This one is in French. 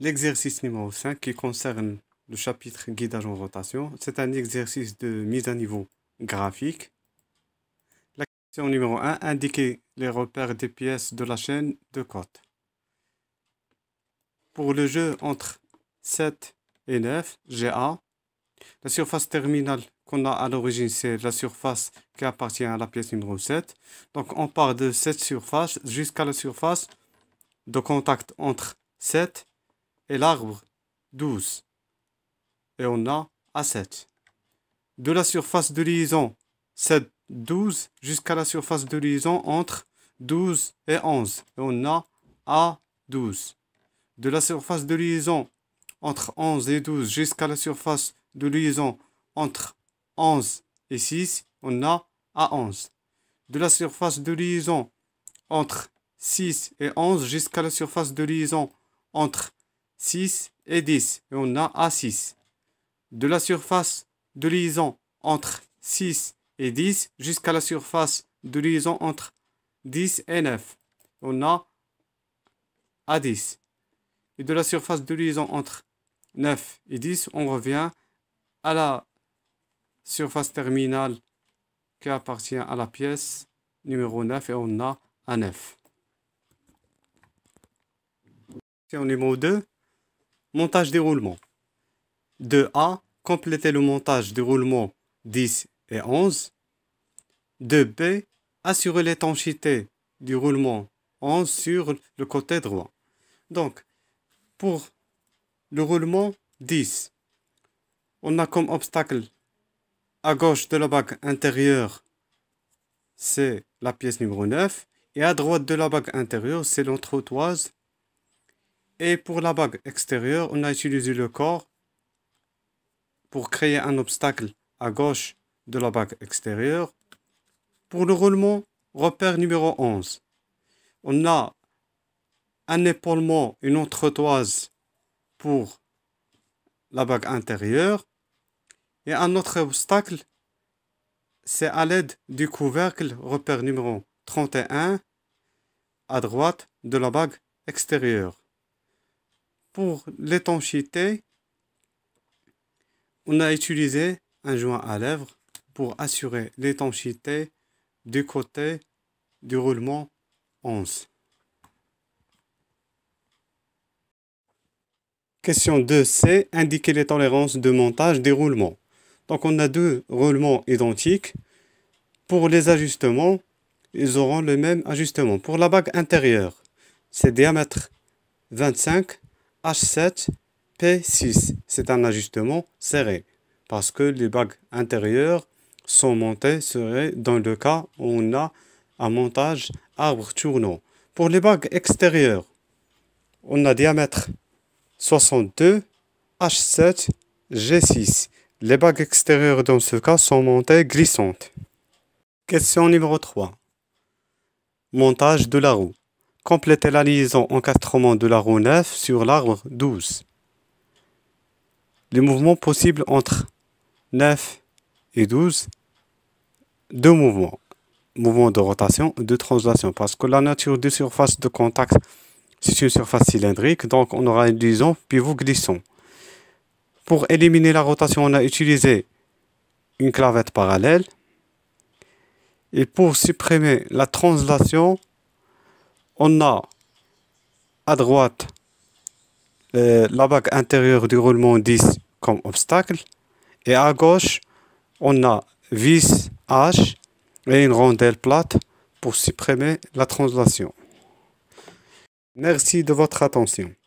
l'exercice numéro 5 qui concerne le chapitre guidage en rotation. C'est un exercice de mise à niveau graphique. La question numéro 1, indiquer les repères des pièces de la chaîne de côte. Pour le jeu entre 7 et 9, GA, la surface terminale qu'on a à l'origine, c'est la surface qui appartient à la pièce numéro 7. Donc on part de cette surface jusqu'à la surface de contact entre 7 et l'arbre 12. Et on a A7. De la surface de liaison 7, 12 jusqu'à la surface de liaison entre 12 et 11. Et on a A12. De la surface de liaison entre 11 et 12 jusqu'à la surface de liaison entre 11 et 6, on a A11. De la surface de liaison entre 6 et 11 jusqu'à la surface de liaison entre 6 et 10, et on a A6. De la surface de liaison entre 6 et 10 jusqu'à la surface de liaison entre 10 et 9, on a A10. Et de la surface de liaison entre 9 et 10, on revient à la surface terminale qui appartient à la pièce numéro 9 et on a A9. en numéro 2, montage déroulement. 2A, compléter le montage déroulement 10 et 11. 2B, assurer l'étanchéité du roulement 11 sur le côté droit. Donc, pour le roulement 10, on a comme obstacle à gauche de la bague intérieure, c'est la pièce numéro 9, et à droite de la bague intérieure, c'est l'entretoise et pour la bague extérieure, on a utilisé le corps pour créer un obstacle à gauche de la bague extérieure. Pour le roulement, repère numéro 11. On a un épaulement, une entretoise pour la bague intérieure. Et un autre obstacle, c'est à l'aide du couvercle, repère numéro 31, à droite de la bague extérieure. Pour l'étanchéité, on a utilisé un joint à lèvres pour assurer l'étanchéité du côté du roulement 11. Question 2C, indiquer les tolérances de montage des roulements. Donc on a deux roulements identiques. Pour les ajustements, ils auront le même ajustement. Pour la bague intérieure, c'est diamètre 25 H7, P6. C'est un ajustement serré parce que les bagues intérieures sont montées serrées dans le cas où on a un montage arbre tournant. Pour les bagues extérieures, on a diamètre 62, H7, G6. Les bagues extérieures dans ce cas sont montées glissantes. Question numéro 3. Montage de la roue compléter la liaison encastrement de la roue 9 sur l'arbre 12. Les mouvements possibles entre 9 et 12, deux mouvements. Mouvement de rotation, et de translation. Parce que la nature des surface de contact, c'est une surface cylindrique, donc on aura une liaison pivot glissant. Pour éliminer la rotation, on a utilisé une clavette parallèle. Et pour supprimer la translation, on a à droite euh, la bague intérieure du roulement 10 comme obstacle et à gauche on a vis H et une rondelle plate pour supprimer la translation. Merci de votre attention.